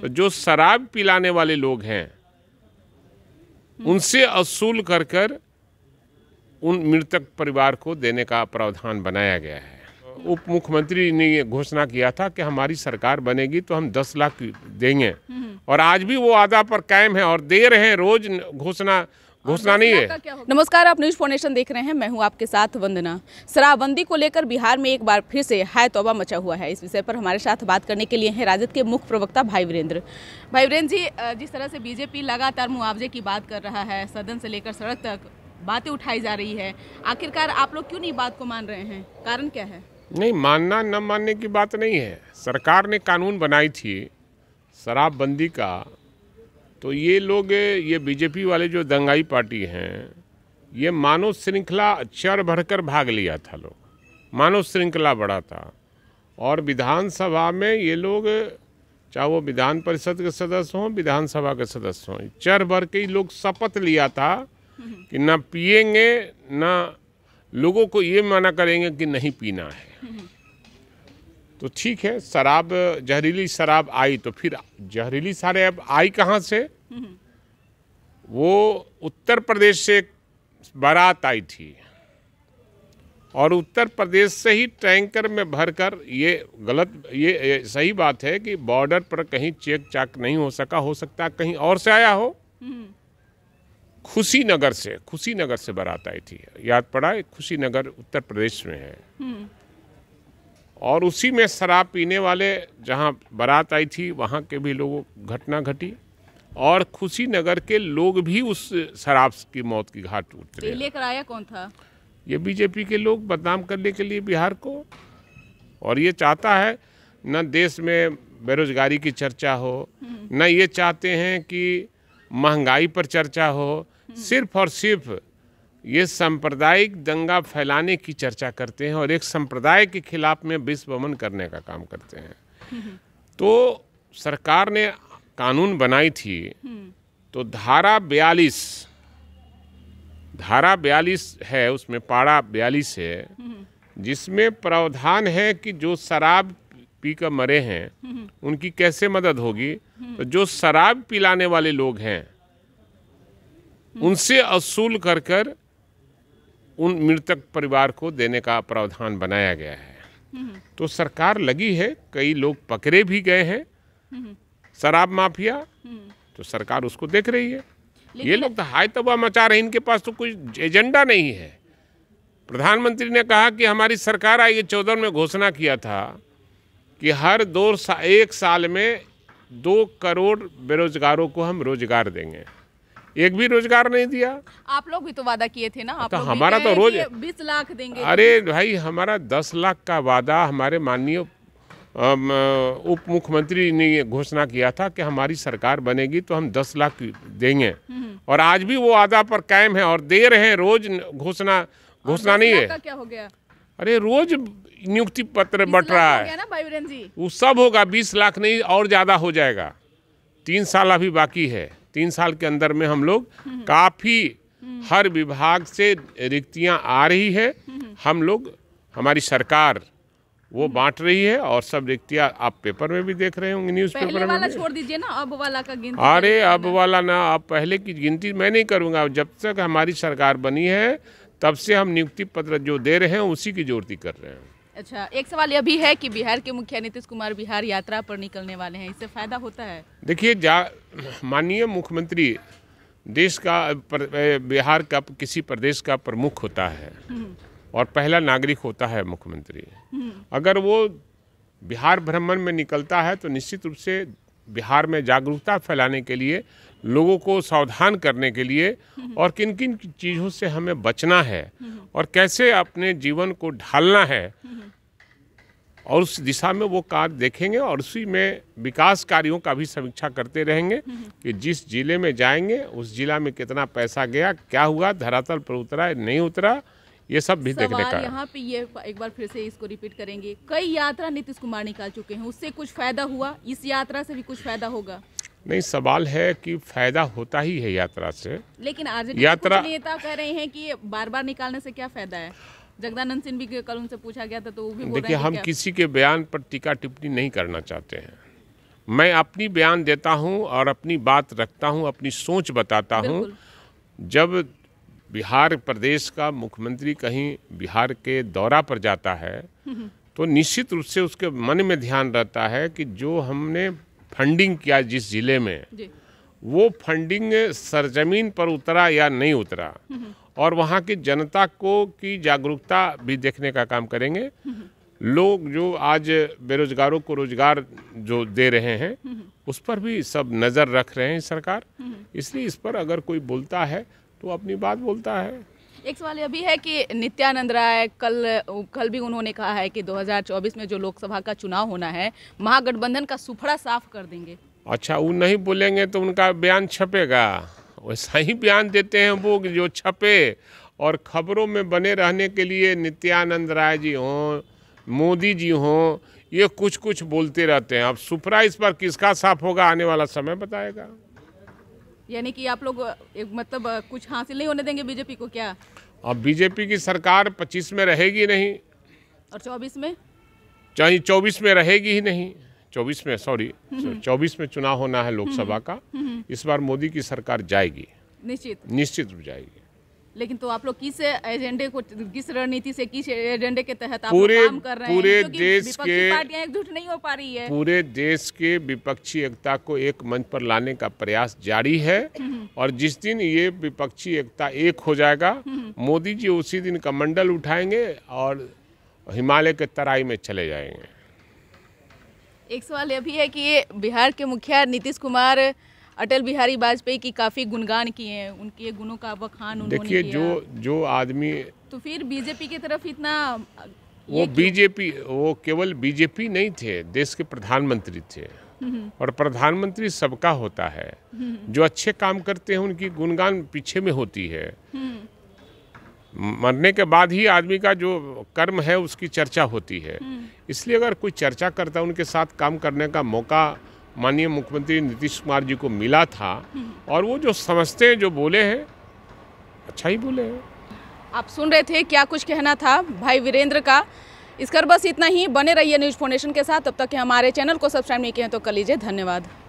तो जो शराब पिलाने वाले लोग हैं उनसे असूल कर कर उन मृतक परिवार को देने का प्रावधान बनाया गया है उप मुख्यमंत्री ने यह घोषणा किया था कि हमारी सरकार बनेगी तो हम दस लाख देंगे हम्म। और आज भी वो आधा पर कायम है और दे रहे हैं रोज घोषणा घोषणा नहीं है नमस्कार आप न्यूज फाउंडेशन देख रहे हैं मैं हूं आपके साथ वंदना शराबबंदी को लेकर बिहार में एक बार फिर से हाय तोबा मचा हुआ है इस विषय पर हमारे साथ बात करने के लिए हैं राजद के मुख्य प्रवक्ता भाई वीरेंद्र भाई वीरेंद्र जी जिस तरह से बीजेपी लगातार मुआवजे की बात कर रहा है सदन से लेकर सड़क तक बातें उठाई जा रही है आखिरकार आप लोग क्यों नहीं बात को मान रहे हैं कारण क्या है नहीं मानना न मानने की बात नहीं है सरकार ने कानून बनाई थी शराबबंदी का तो ये लोग ये बीजेपी वाले जो दंगाई पार्टी हैं ये मानव श्रृंखला चर भरकर भाग लिया था लोग मानव श्रृंखला बड़ा था और विधानसभा में ये लोग चाहे वो विधान परिषद के सदस्य हों विधानसभा के सदस्य हों चढ़ भर के ही लोग शपथ लिया था कि ना पिएंगे ना लोगों को ये माना करेंगे कि नहीं पीना है तो ठीक है शराब जहरीली शराब आई तो फिर जहरीली शराब आई कहाँ से वो उत्तर प्रदेश से बारात आई थी और उत्तर प्रदेश से ही टैंकर में भरकर ये गलत ये, ये सही बात है कि बॉर्डर पर कहीं चेक चाक नहीं हो सका हो सकता कहीं और से आया हो खुशी नगर से खुशी नगर से बारात आई थी याद पड़ा खुशी नगर उत्तर प्रदेश में है और उसी में शराब पीने वाले जहां बारात आई थी वहां के भी लोगों घटना घटी और खुशी नगर के लोग भी उस शराब की मौत की घाट उतरे लेकर आया कौन था ये बीजेपी के लोग बदनाम करने के लिए बिहार को और ये चाहता है न देश में बेरोजगारी की चर्चा हो हम्म। न ये चाहते हैं कि महंगाई पर चर्चा हो हम्म। सिर्फ और सिर्फ ये सांप्रदायिक दंगा फैलाने की चर्चा करते हैं और एक संप्रदाय के खिलाफ में विश्व करने का काम करते हैं तो सरकार ने कानून बनाई थी तो धारा बयालीस धारा बयालीस है उसमें पारा बयालीस है जिसमें प्रावधान है कि जो शराब पी कर मरे हैं उनकी कैसे मदद होगी तो जो शराब पिलाने वाले लोग हैं उनसे असूल कर कर उन मृतक परिवार को देने का प्रावधान बनाया गया है तो सरकार लगी है कई लोग पकड़े भी गए हैं शराब माफिया तो सरकार उसको देख रही है ये लोग तो हाय तबाह मचा रहे इनके पास तो कुछ एजेंडा नहीं है प्रधानमंत्री ने कहा कि हमारी सरकार आई चौदह में घोषणा किया था कि हर दो सा, एक साल में दो करोड़ बेरोजगारों को हम रोजगार देंगे एक भी रोजगार नहीं दिया आप लोग भी तो वादा किए थे ना आप तो हमारा तो रोज बीस लाख देंगे अरे भाई हमारा दस लाख का वादा हमारे माननीय उप मुख्यमंत्री ने घोषणा किया था कि हमारी सरकार बनेगी तो हम दस लाख देंगे हम्म। और आज भी वो वादा पर कायम है और दे रहे हैं रोज घोषणा घोषणा नहीं है क्या हो गया अरे रोज नियुक्ति पत्र बट रहा है वो सब होगा बीस लाख नहीं और ज़्यादा हो जाएगा तीन साल अभी बाकी है तीन साल के अंदर में हम लोग काफ़ी हर विभाग से रिक्तियाँ आ रही है हम लोग हमारी सरकार वो बांट रही है और सब रिक्तियाँ आप पेपर में भी देख रहे होंगे न्यूज पेपर में वाला छोड़ दीजिए ना अब वाला का गिनती अरे अब वाला ना अब पहले की गिनती मैं नहीं करूँगा जब तक हमारी सरकार बनी है तब से हम नियुक्ति पत्र जो दे रहे हैं उसी की जोड़ती कर रहे हैं अच्छा एक सवाल यह भी है कि बिहार के मुखिया नीतीश कुमार बिहार यात्रा पर निकलने वाले हैं इससे फायदा होता है देखिए जा माननीय मुख्यमंत्री देश का बिहार का किसी प्रदेश का प्रमुख होता है हम्म। और पहला नागरिक होता है मुख्यमंत्री हम्म। अगर वो बिहार भ्रमण में निकलता है तो निश्चित रूप से बिहार में जागरूकता फैलाने के लिए लोगों को सावधान करने के लिए और किन किन चीज़ों से हमें बचना है और कैसे अपने जीवन को ढालना है और उस दिशा में वो कार्य देखेंगे और उसी में विकास कार्यों का भी समीक्षा करते रहेंगे कि जिस जिले में जाएंगे उस जिला में कितना पैसा गया क्या हुआ धरातल पर उतरा नहीं उतरा ये सब भी देखने का यहाँ पे ये एक बार फिर से इसको रिपीट करेंगे कई यात्रा नीतीश कुमार निकाल चुके हैं उससे कुछ फायदा हुआ इस यात्रा से भी कुछ फायदा होगा नहीं सवाल है कि फायदा होता ही है यात्रा से लेकिन आज यात्रा नेता कह रहे हैं कि बार बार निकालने से क्या फायदा है जगदानंद सिंह भी कल उनसे पूछा गया था तो वो भी देखिए हम क्या? किसी के बयान पर टीका टिप्पणी नहीं करना चाहते हैं मैं अपनी बयान देता हूं और अपनी बात रखता हूं अपनी सोच बताता हूं जब बिहार प्रदेश का मुख्यमंत्री कहीं बिहार के दौरा पर जाता है तो निश्चित रूप से उसके मन में ध्यान रहता है कि जो हमने फंडिंग किया जिस ज़िले में वो फंडिंग सरजमीन पर उतरा या नहीं उतरा और वहाँ की जनता को की जागरूकता भी देखने का काम करेंगे लोग जो आज बेरोजगारों को रोजगार जो दे रहे हैं उस पर भी सब नज़र रख रहे हैं सरकार इसलिए इस पर अगर कोई बोलता है तो अपनी बात बोलता है एक सवाल यह भी है कि नित्यानंद राय कल कल भी उन्होंने कहा है कि 2024 में जो लोकसभा का चुनाव होना है महागठबंधन का सुफड़ा साफ कर देंगे अच्छा वो नहीं बोलेंगे तो उनका बयान छपेगा वैसा ही बयान देते हैं वो जो छपे और खबरों में बने रहने के लिए नित्यानंद राय जी हों मोदी जी हों ये कुछ कुछ बोलते रहते हैं अब सुपरा इस पर किसका साफ होगा आने वाला समय बताएगा यानी कि आप लोग मतलब कुछ हासिल नहीं होने देंगे बीजेपी को क्या अब बीजेपी की सरकार पच्चीस में रहेगी नहीं और चौबीस में चाहे चौबीस में रहेगी ही नहीं चौबीस में सॉरी हम्म, हम्म। चौबीस में चुनाव होना है लोकसभा हम्म, का इस बार मोदी की सरकार जाएगी निश्चित निश्चित जाएगी लेकिन तो आप लोग किस एजेंडे को किस रणनीति से किस एजेंडे के तहत आप पूरे, काम कर रहे हैं देश के एकजुट नहीं हो पा रही है पूरे देश के विपक्षी एकता को एक मंच पर लाने का प्रयास जारी है और जिस दिन ये विपक्षी एकता एक हो जाएगा मोदी जी उसी दिन कमंडल उठाएंगे और हिमालय के तराई में चले जाएंगे एक सवाल यह भी है कि बिहार के मुखिया नीतीश कुमार अटल बिहारी वाजपेयी की काफ़ी गुणगान किए हैं उनके गुणों का बखान देखिए जो जो आदमी तो फिर बीजेपी की तरफ इतना वो बीजेपी वो केवल बीजेपी नहीं थे देश के प्रधानमंत्री थे हम्म। और प्रधानमंत्री सबका होता है हम्म। जो अच्छे काम करते हैं उनकी गुणगान पीछे में होती है हम्म। मरने के बाद ही आदमी का जो कर्म है उसकी चर्चा होती है इसलिए अगर कोई चर्चा करता उनके साथ काम करने का मौका माननीय मुख्यमंत्री नीतीश कुमार जी को मिला था और वो जो समझते हैं जो बोले हैं अच्छा ही बोले हैं आप सुन रहे थे क्या कुछ कहना था भाई वीरेंद्र का इसकर बस इतना ही बने रहिए न्यूज फाउंडेशन के साथ तब तक के हमारे चैनल को सब्सक्राइब नहीं किए तो कर लीजिए धन्यवाद